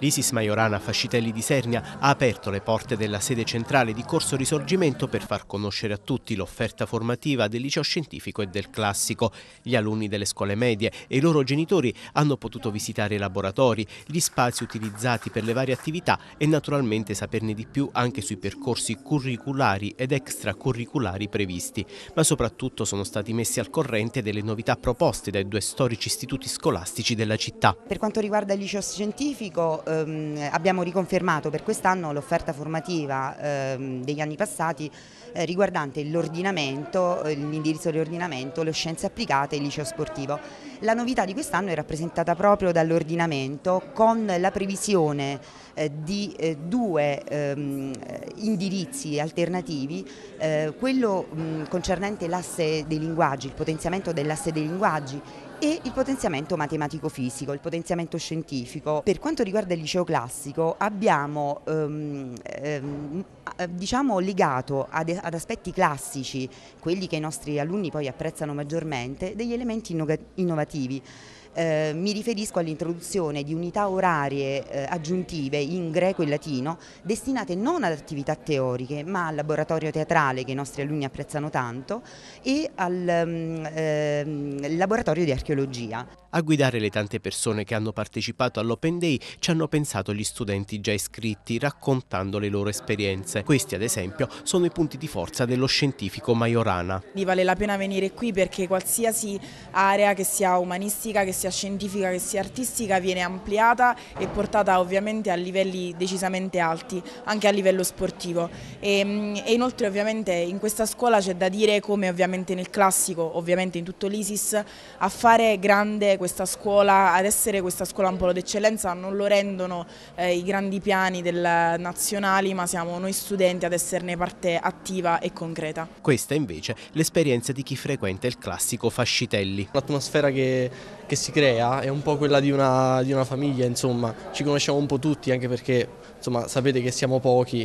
L'Isis Majorana Fascitelli di Sernia ha aperto le porte della sede centrale di Corso Risorgimento per far conoscere a tutti l'offerta formativa del liceo scientifico e del classico. Gli alunni delle scuole medie e i loro genitori hanno potuto visitare i laboratori, gli spazi utilizzati per le varie attività e naturalmente saperne di più anche sui percorsi curriculari ed extracurriculari previsti. Ma soprattutto sono stati messi al corrente delle novità proposte dai due storici istituti scolastici della città. Per quanto riguarda il liceo scientifico, ehm, abbiamo riconfermato per quest'anno l'offerta formativa ehm, degli anni passati eh, riguardante l'ordinamento, eh, l'indirizzo di ordinamento, le scienze applicate e il liceo sportivo. La novità di quest'anno è rappresentata proprio dall'ordinamento con la previsione eh, di eh, due ehm, indirizzi alternativi, eh, quello concernente l'asse dei linguaggi, il potenziamento dell'asse dei linguaggi e il potenziamento matematico-fisico, il potenziamento scientifico. Per quanto riguarda il liceo classico abbiamo ehm, ehm, eh, diciamo legato ad, ad, aspetti classici, quelli che i nostri alunni poi apprezzano maggiormente, degli elementi innovativi. Eh, mi riferisco all'introduzione di unità orarie eh, aggiuntive in greco e latino destinate non ad attività teoriche ma al laboratorio teatrale che i nostri alunni apprezzano tanto e al mm, ehm, laboratorio di archeologia. A guidare le tante persone che hanno partecipato all'Open Day ci hanno pensato gli studenti già iscritti raccontando le loro esperienze. Questi ad esempio sono i punti di forza dello scientifico Majorana. Vale la pena venire qui perché qualsiasi area che sia umanistica, che sia scientifica che sia artistica viene ampliata e portata ovviamente a livelli decisamente alti, anche a livello sportivo. E, mm, e inoltre ovviamente in questa scuola c'è da dire come ovviamente nel classico, ovviamente in tutto l'ISIS, a fare grande questa scuola, ad essere questa scuola un polo d'eccellenza non lo rendono eh, i grandi piani del, nazionali ma siamo noi studenti ad esserne parte attiva e concreta. Questa invece l'esperienza di chi frequenta il classico Fascitelli. L'atmosfera che che si crea è un po' quella di una, di una famiglia, insomma, ci conosciamo un po' tutti anche perché insomma, sapete che siamo pochi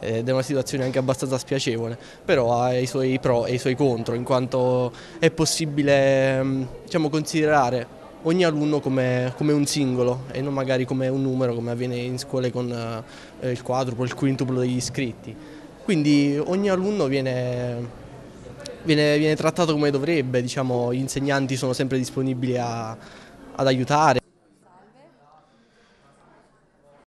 eh, ed è una situazione anche abbastanza spiacevole, però ha i suoi pro e i suoi contro, in quanto è possibile mm, diciamo, considerare ogni alunno come, come, un singolo e non magari come un numero come avviene in scuole con eh, il quadruplo, il quintuplo degli iscritti. Quindi ogni alunno viene viene, viene trattato come dovrebbe, diciamo, gli insegnanti sono sempre disponibili a, ad aiutare.